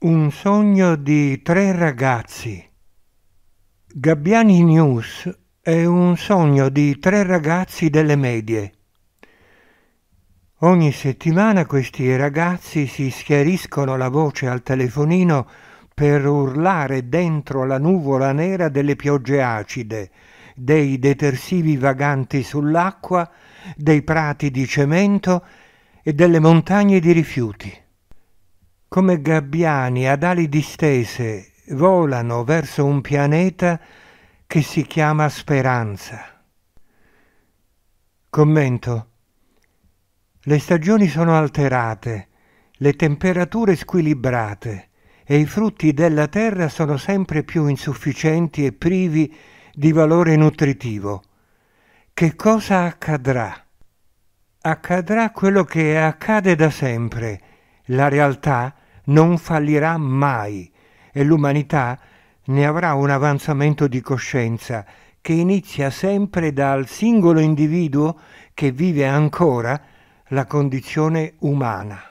Un sogno di tre ragazzi. Gabbiani News è un sogno di tre ragazzi delle medie. Ogni settimana questi ragazzi si schiariscono la voce al telefonino per urlare dentro la nuvola nera delle piogge acide, dei detersivi vaganti sull'acqua, dei prati di cemento e delle montagne di rifiuti come gabbiani ad ali distese volano verso un pianeta che si chiama speranza. Commento. Le stagioni sono alterate, le temperature squilibrate e i frutti della terra sono sempre più insufficienti e privi di valore nutritivo. Che cosa accadrà? Accadrà quello che accade da sempre, la realtà non fallirà mai e l'umanità ne avrà un avanzamento di coscienza che inizia sempre dal singolo individuo che vive ancora la condizione umana.